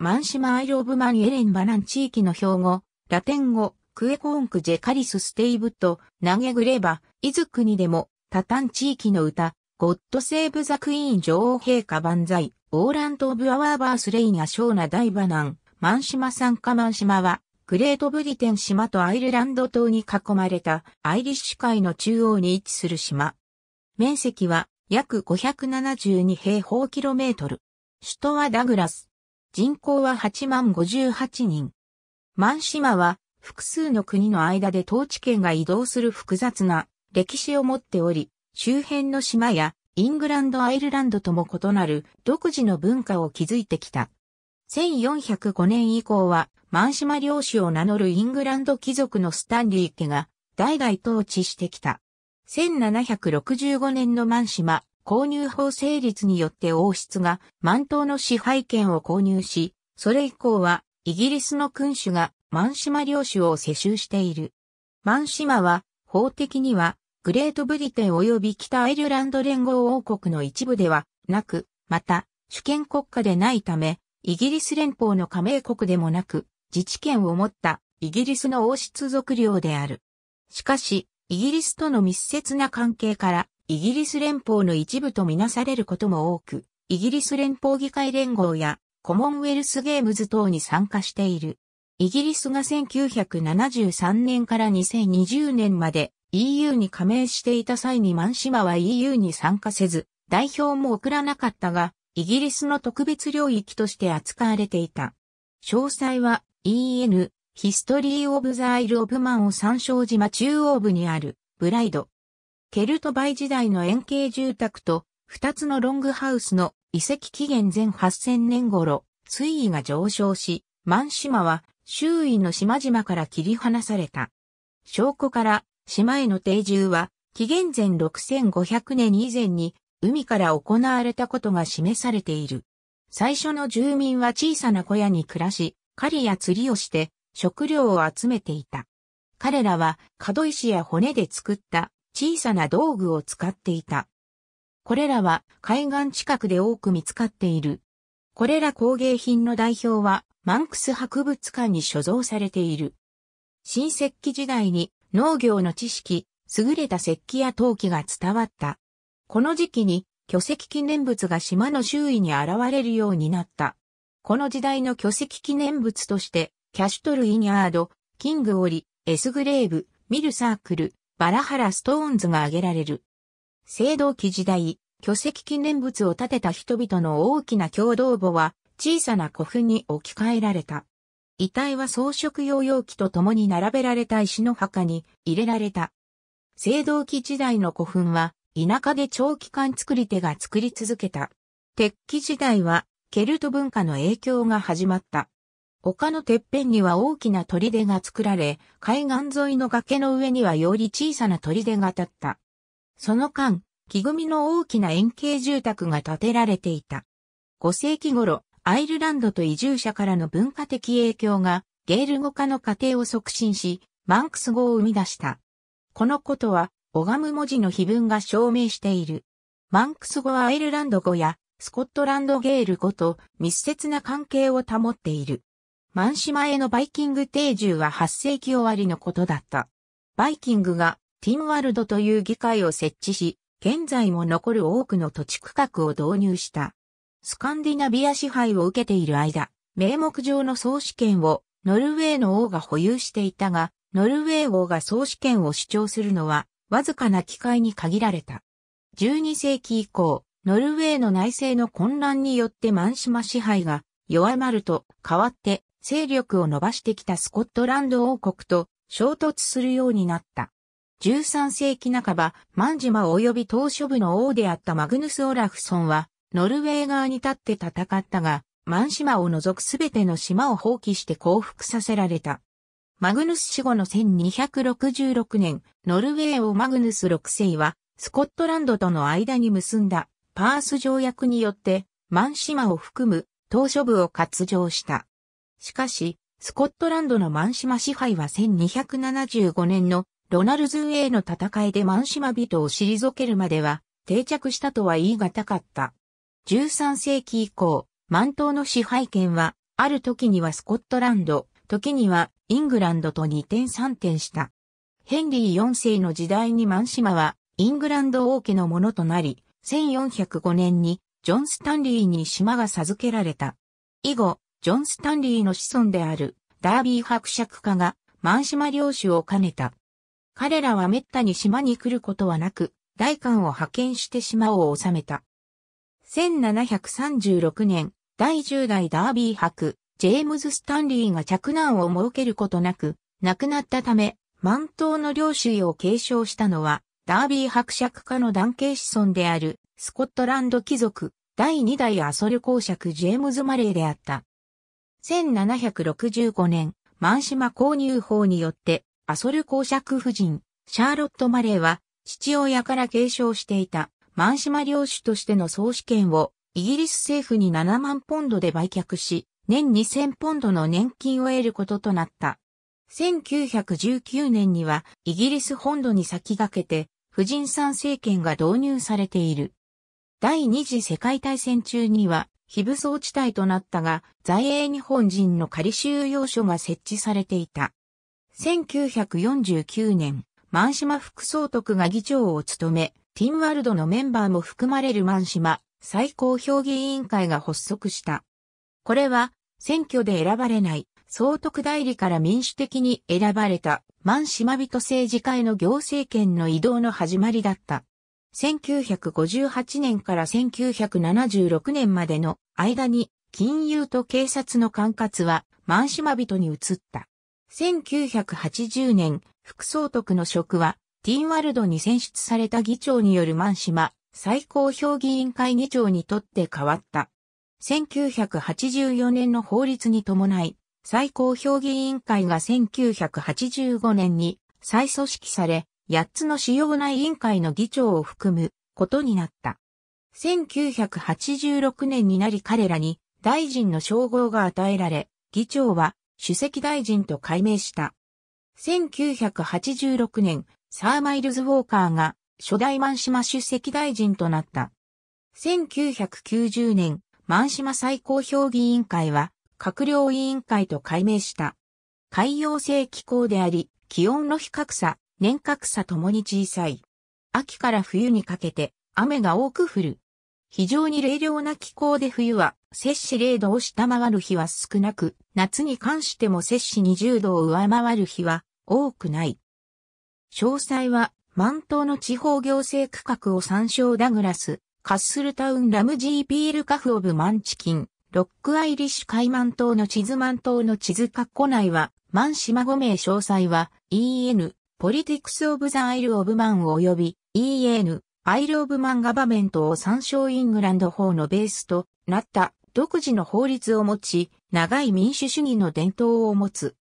マンシマ・アイ・ロブ・マン・エレン・バナン地域の標語、ラテン語、クエコーンク・ジェカリス・ステイブと、投げぐれば、イズ国でも、タタン地域の歌、ゴッド・セーブ・ザ・クイーン女王陛下万歳、オーラント・オブ・アワーバース・レイン・ア・ショーナ・ダイバナン、マンシマサンカ・マンシマは、グレートブリテン島とアイルランド島に囲まれたアイリッシュ海の中央に位置する島。面積は約572平方キロメートル。首都はダグラス。人口は8万58人。万島は複数の国の間で統治権が移動する複雑な歴史を持っており、周辺の島やイングランド・アイルランドとも異なる独自の文化を築いてきた。1405年以降は満島領主を名乗るイングランド貴族のスタンリー家が代々統治してきた。1765年の満島購入法成立によって王室が満島の支配権を購入し、それ以降はイギリスの君主が満島領主を世襲している。満島は法的にはグレートブリテン及び北アイルランド連合王国の一部ではなく、また主権国家でないため、イギリス連邦の加盟国でもなく、自治権を持ったイギリスの王室属領である。しかし、イギリスとの密接な関係から、イギリス連邦の一部とみなされることも多く、イギリス連邦議会連合やコモンウェルスゲームズ等に参加している。イギリスが1973年から2020年まで EU に加盟していた際にマンシマは EU に参加せず、代表も送らなかったが、イギリスの特別領域として扱われていた。詳細は EN、ヒストリー・オブ・ザ・アイル・オブ・マンを参照島中央部にある、ブライド、ケルトバイ時代の円形住宅と2つのロングハウスの遺跡紀元前8000年頃、水位が上昇し、満島は周囲の島々から切り離された。証拠から島への定住は紀元前6500年以前に海から行われたことが示されている。最初の住民は小さな小屋に暮らし、狩りや釣りをして食料を集めていた。彼らは角石や骨で作った小さな道具を使っていた。これらは海岸近くで多く見つかっている。これら工芸品の代表はマンクス博物館に所蔵されている。新石器時代に農業の知識、優れた石器や陶器が伝わった。この時期に巨石記念物が島の周囲に現れるようになった。この時代の巨石記念物として、キャシュトル・イニャード、キング・オリ、エスグレーブ、ミル・サークル、バラハラストーンズが挙げられる。青銅器時代、巨石記念物を建てた人々の大きな共同墓は小さな古墳に置き換えられた。遺体は装飾用容器と共に並べられた石の墓に入れられた。青銅器時代の古墳は田舎で長期間作り手が作り続けた。鉄器時代はケルト文化の影響が始まった。丘のてっぺんには大きな砦が作られ、海岸沿いの崖の上にはより小さな砦が建った。その間、木組みの大きな円形住宅が建てられていた。5世紀頃、アイルランドと移住者からの文化的影響が、ゲール語化の過程を促進し、マンクス語を生み出した。このことは、拝む文字の碑文が証明している。マンクス語はアイルランド語や、スコットランドゲール語と密接な関係を保っている。シ島へのバイキング定住は8世紀終わりのことだった。バイキングがティンワルドという議会を設置し、現在も残る多くの土地区画を導入した。スカンディナビア支配を受けている間、名目上の総主権をノルウェーの王が保有していたが、ノルウェー王が総主権を主張するのは、わずかな機会に限られた。12世紀以降、ノルウェーの内政の混乱によってシ島支配が弱まると変わって勢力を伸ばしてきたスコットランド王国と衝突するようになった。13世紀半ば、万島及び島諸部の王であったマグヌス・オラフソンは、ノルウェー側に立って戦ったが、万島を除くすべての島を放棄して降伏させられた。マグヌス死後の1266年、ノルウェー王マグヌス6世は、スコットランドとの間に結んだパース条約によって、万島を含む島諸部を割譲した。しかし、スコットランドのマンシマ支配は1275年のロナルズウェイの戦いでマンシマ人を退けるまでは定着したとは言い難かった。13世紀以降、満島の支配権は、ある時にはスコットランド、時にはイングランドと二転三転した。ヘンリー4世の時代にマンシマはイングランド王家のものとなり、1405年にジョン・スタンリーに島が授けられた。以後、ジョン・スタンリーの子孫である、ダービー伯爵家が、満島領主を兼ねた。彼らは滅多に島に来ることはなく、大官を派遣して島を治めた。1736年、第10代ダービー伯、ジェームズ・スタンリーが着難を設けることなく、亡くなったため、満島の領主位を継承したのは、ダービー伯爵家の男系子孫である、スコットランド貴族、第2代アソル公爵ジェームズ・マレーであった。1765年、満島購入法によって、アソル公爵夫人、シャーロット・マレーは、父親から継承していた、満島領主としての総主権を、イギリス政府に7万ポンドで売却し、年2000ポンドの年金を得ることとなった。1919年には、イギリス本土に先駆けて、婦人参政権が導入されている。第二次世界大戦中には、非武装地帯となったが、在英日本人の仮収容所が設置されていた。1949年、満島副総督が議長を務め、ティンワルドのメンバーも含まれる満島最高評議委員会が発足した。これは、選挙で選ばれない総督代理から民主的に選ばれた満島人政治会の行政権の移動の始まりだった。1958年から1976年までの間に金融と警察の管轄は満島人に移った。1980年、副総督の職はティーンワルドに選出された議長による満島最高評議員会議長にとって変わった。1984年の法律に伴い、最高評議委員会が1985年に再組織され、8つの主要な委員会の議長を含むことになった。1986年になり彼らに大臣の称号が与えられ、議長は主席大臣と改名した。1986年、サー・マイルズ・ウォーカーが初代満島主席大臣となった。1990年、満島最高評議委員会は、閣僚委員会と改名した。海洋性気候であり、気温の比較差、年較差ともに小さい。秋から冬にかけて雨が多く降る。非常に冷涼な気候で冬は摂氏0度を下回る日は少なく、夏に関しても摂氏20度を上回る日は多くない。詳細は満島の地方行政区画を参照ダグラス、カッスルタウンラムジーピールカフオブマンチキン、ロックアイリッシュ海満島の地図満島の地図ッコ内は、満島5名詳細は EN ポリティクス・オブ・ザ・アイル・オブ・マン及び EN、アイル・オブ・マン・ガバメントを参照イングランド法のベースとなった独自の法律を持ち、長い民主主義の伝統を持つ。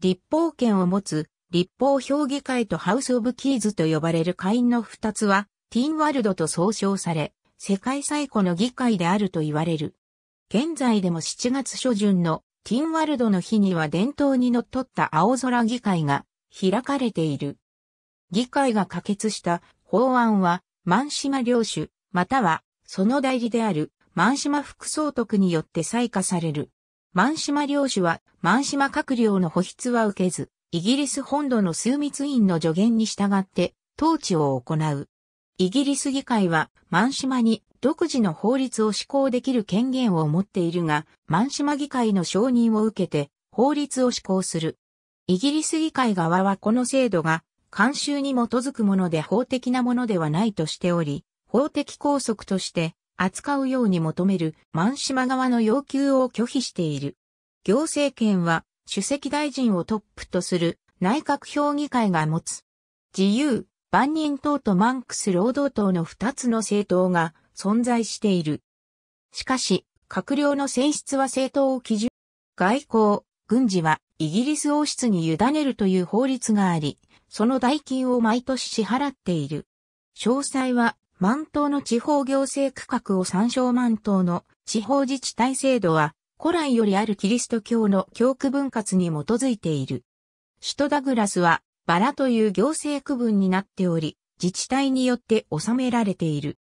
立法権を持つ、立法評議会とハウス・オブ・キーズと呼ばれる会員の二つは、ティーンワールドと総称され、世界最古の議会であると言われる。現在でも7月初旬のティーンワールドの日には伝統にのっとった青空議会が開かれている。議会が可決した法案は、満島領主、または、その代理である、満島副総督によって採火される。満島領主は、満島閣僚の保筆は受けず、イギリス本土の枢密院の助言に従って、統治を行う。イギリス議会は、満島に独自の法律を施行できる権限を持っているが、満島議会の承認を受けて、法律を施行する。イギリス議会側はこの制度が慣習に基づくもので法的なものではないとしており、法的拘束として扱うように求めるシ島側の要求を拒否している。行政権は主席大臣をトップとする内閣評議会が持つ。自由、万人党とマンクス労働党の二つの政党が存在している。しかし、閣僚の選出は政党を基準。外交、軍事はイギリス王室に委ねるという法律があり、その代金を毎年支払っている。詳細は、満島の地方行政区画を参照満島の地方自治体制度は、古来よりあるキリスト教の教区分割に基づいている。首都ダグラスは、バラという行政区分になっており、自治体によって収められている。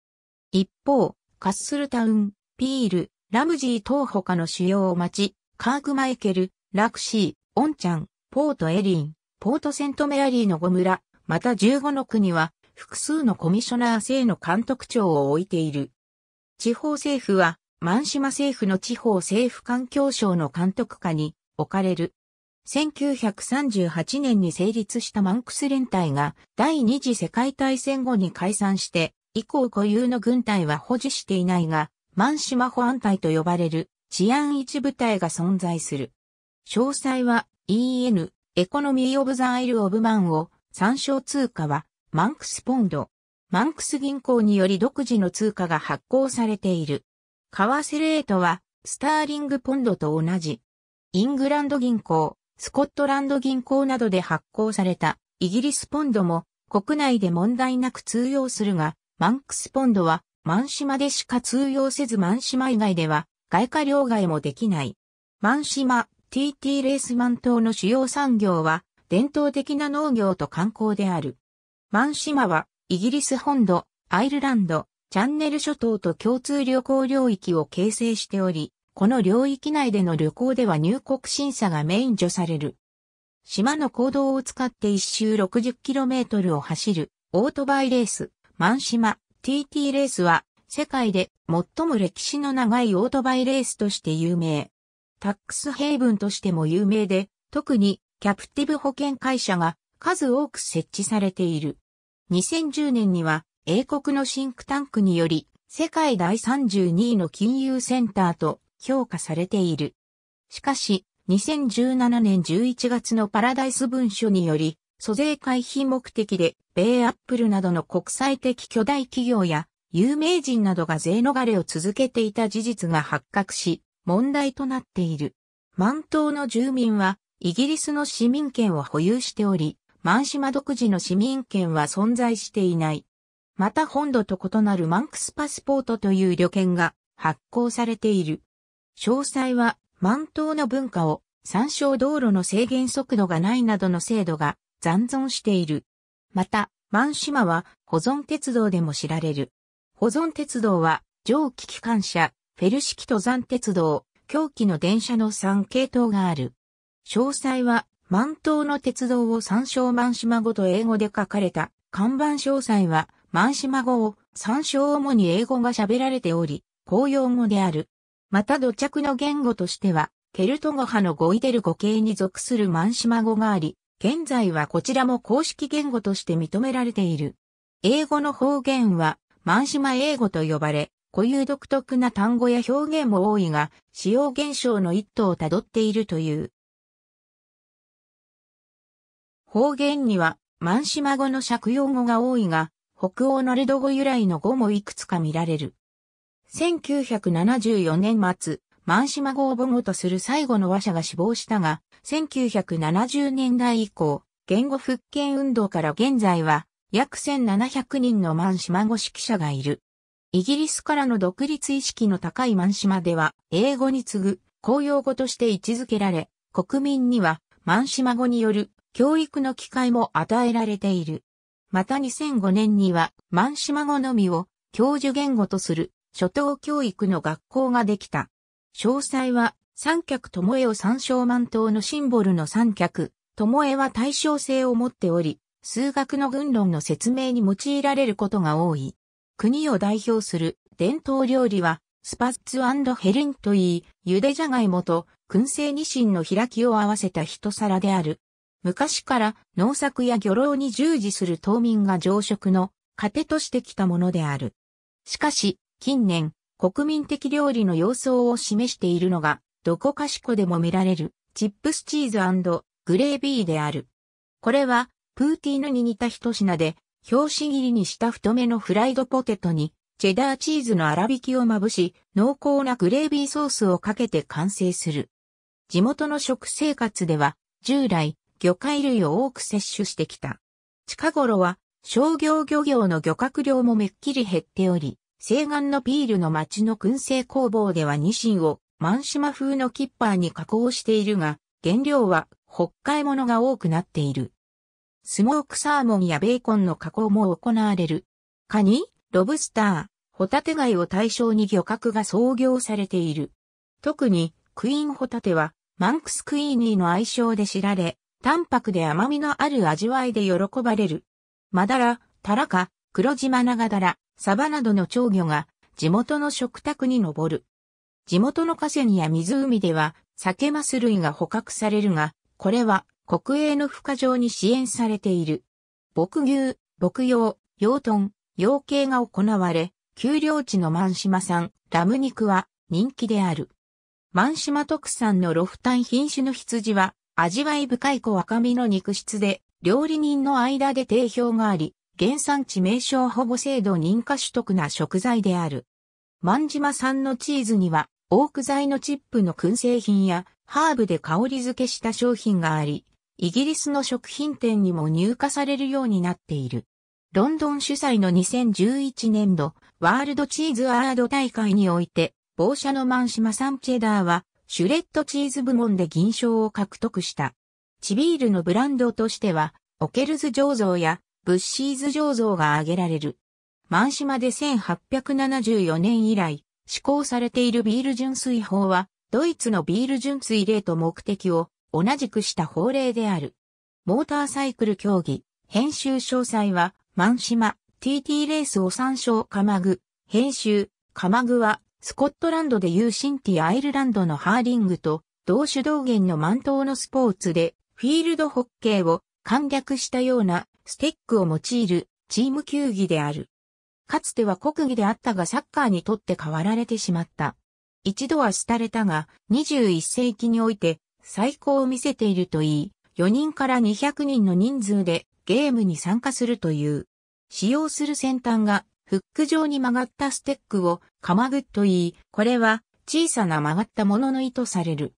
一方、カッスルタウン、ピール、ラムジー等他の主要町、カークマイケル、ラクシー、オンチャン、ポートエリン、ポートセントメアリーの5村、また15の国は、複数のコミショナー制の監督庁を置いている。地方政府は、シ島政府の地方政府環境省の監督下に置かれる。1938年に成立したマンクス連隊が第二次世界大戦後に解散して、以降固有の軍隊は保持していないが、シ島保安隊と呼ばれる治安一部隊が存在する。詳細は EN、エコノミー・オブ・ザ・アイル・オブ・マンを参照通貨はマンクス・ポンド。マンクス銀行により独自の通貨が発行されている。為替レートはスターリング・ポンドと同じ。イングランド銀行、スコットランド銀行などで発行されたイギリスポンドも国内で問題なく通用するが、マンクスポンドはマン島でしか通用せずマン島以外では外貨両替もできない。マン島 TT レースマン島の主要産業は伝統的な農業と観光である。マン島はイギリス本土、アイルランド、チャンネル諸島と共通旅行領域を形成しており、この領域内での旅行では入国審査が免除される。島の行動を使って一周 60km を走るオートバイレース、マン島 TT レースは世界で最も歴史の長いオートバイレースとして有名。タックスヘイブンとしても有名で、特にキャプティブ保険会社が数多く設置されている。2010年には英国のシンクタンクにより世界第32位の金融センターと評価されている。しかし、2017年11月のパラダイス文書により、租税回避目的で、米アップルなどの国際的巨大企業や有名人などが税逃れを続けていた事実が発覚し、問題となっている。満島の住民はイギリスの市民権を保有しており、満島独自の市民権は存在していない。また本土と異なるマンクスパスポートという旅券が発行されている。詳細は満島の文化を参照道路の制限速度がないなどの制度が残存している。また、満島は保存鉄道でも知られる。保存鉄道は蒸気機関車、フェル式登山鉄道、狂気の電車の3系統がある。詳細は、満島の鉄道を参照満島語と英語で書かれた。看板詳細は、満島語を参照主に英語が喋られており、公用語である。また土着の言語としては、ケルト語派のゴイデル語系に属する満島語があり、現在はこちらも公式言語として認められている。英語の方言は、満島英語と呼ばれ、固有独特な単語や表現も多いが、使用現象の一途をたどっているという。方言には、シ島語の借用語が多いが、北欧ナルド語由来の語もいくつか見られる。1974年末、シ島語を母語とする最後の話者が死亡したが、1970年代以降、言語復権運動から現在は、約1700人のシ島語識者がいる。イギリスからの独立意識の高いシ島では、英語に次ぐ公用語として位置づけられ、国民にはシ島語による教育の機会も与えられている。また2005年にはシ島語のみを教授言語とする初等教育の学校ができた。詳細は三脚ともえを三照万島のシンボルの三脚、ともえは対称性を持っており、数学の群論の説明に用いられることが多い。国を代表する伝統料理は、スパッツヘリンといい、茹でじゃがいもと燻製ニシンの開きを合わせた一皿である。昔から農作や漁労に従事する島民が常食の糧としてきたものである。しかし、近年、国民的料理の様相を示しているのが、どこかしこでも見られる、チップスチーズグレービーである。これは、プーティーヌに似た一品で、表紙切りにした太めのフライドポテトに、チェダーチーズの粗挽きをまぶし、濃厚なグレービーソースをかけて完成する。地元の食生活では、従来、魚介類を多く摂取してきた。近頃は、商業漁業の漁獲量もめっきり減っており、西岸のビールの町の燻製工房ではニシンをシ島風のキッパーに加工しているが、原料は北海物が多くなっている。スモークサーモンやベーコンの加工も行われる。カニ、ロブスター、ホタテ貝を対象に漁獲が創業されている。特に、クイーンホタテは、マンクスクイーニーの愛称で知られ、淡白で甘みのある味わいで喜ばれる。マダラ、タラカ、黒島長ダラ、サバなどの長魚が地元の食卓に上る。地元の河川や湖では、サケマス類が捕獲されるが、これは国営の孵化場に支援されている。牧牛、牧羊、養豚、養鶏が行われ、丘陵地の万島産、ラム肉は人気である。万島特産のロフタン品種の羊は、味わい深い小赤身の肉質で、料理人の間で定評があり、原産地名称保護制度認可取得な食材である。万島産のチーズには、オーク材のチップの燻製品や、ハーブで香り付けした商品があり、イギリスの食品店にも入荷されるようになっている。ロンドン主催の2011年度ワールドチーズアワード大会において、某社のマンシマサンチェダーは、シュレッドチーズ部門で銀賞を獲得した。チビールのブランドとしては、オケルズ醸造やブッシーズ醸造が挙げられる。マンシマで1874年以来、施行されているビール純粋法は、ドイツのビール純粋例と目的を同じくした法令である。モーターサイクル競技、編集詳細は、マンシマ、TT レースを参照カマグ、編集、カマグは、スコットランドでいうシンティアイルランドのハーリングと、同種同源の満島のスポーツで、フィールドホッケーを簡略したようなステックを用いるチーム球技である。かつては国技であったがサッカーにとって変わられてしまった。一度は廃れたが、21世紀において最高を見せているといい、4人から200人の人数でゲームに参加するという。使用する先端がフック状に曲がったステックをかまぐっといい、これは小さな曲がったものの意図される。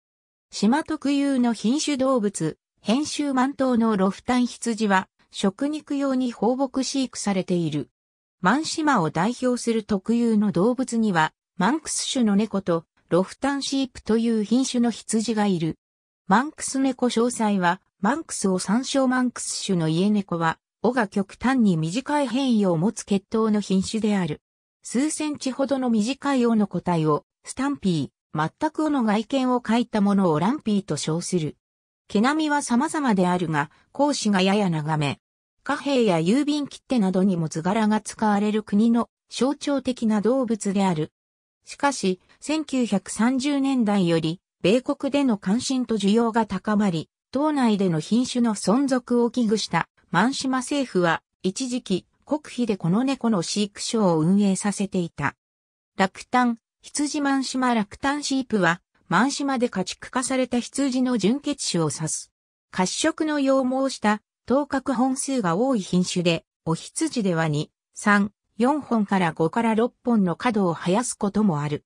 島特有の品種動物、編集満島のロフタン羊は食肉用に放牧飼育されている。ン島を代表する特有の動物には、マンクス種の猫とロフタンシープという品種の羊がいる。マンクス猫詳細は、マンクスを参照マンクス種の家猫は、尾が極端に短い変異を持つ血統の品種である。数センチほどの短い尾の個体を、スタンピー、全く尾の外見を描いたものをランピーと称する。毛並みは様々であるが、格子がやや長め。貨幣や郵便切手などにも図柄が使われる国の象徴的な動物である。しかし、1930年代より米国での関心と需要が高まり、島内での品種の存続を危惧した満島政府は一時期国費でこの猫の飼育所を運営させていた。落胆、羊満島落胆シープは満島で家畜化された羊の純血種を指す。褐色の羊毛した頭角本数が多い品種で、お羊では2、3、4本から5から6本の角を生やすこともある。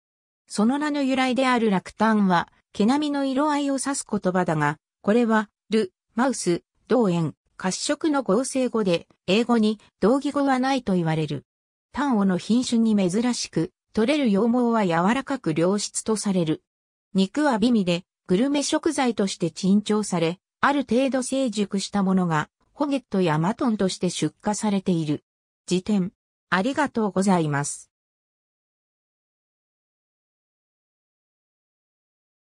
その名の由来である落胆は、毛並みの色合いを指す言葉だが、これは、ル、マウス、同円、褐色の合成語で、英語に同義語はないと言われる。単語の品種に珍しく、取れる羊毛は柔らかく良質とされる。肉は美味で、グルメ食材として珍重され、ある程度成熟したものが、ホゲットやマトンとして出荷されている。辞典。ありがとうございます。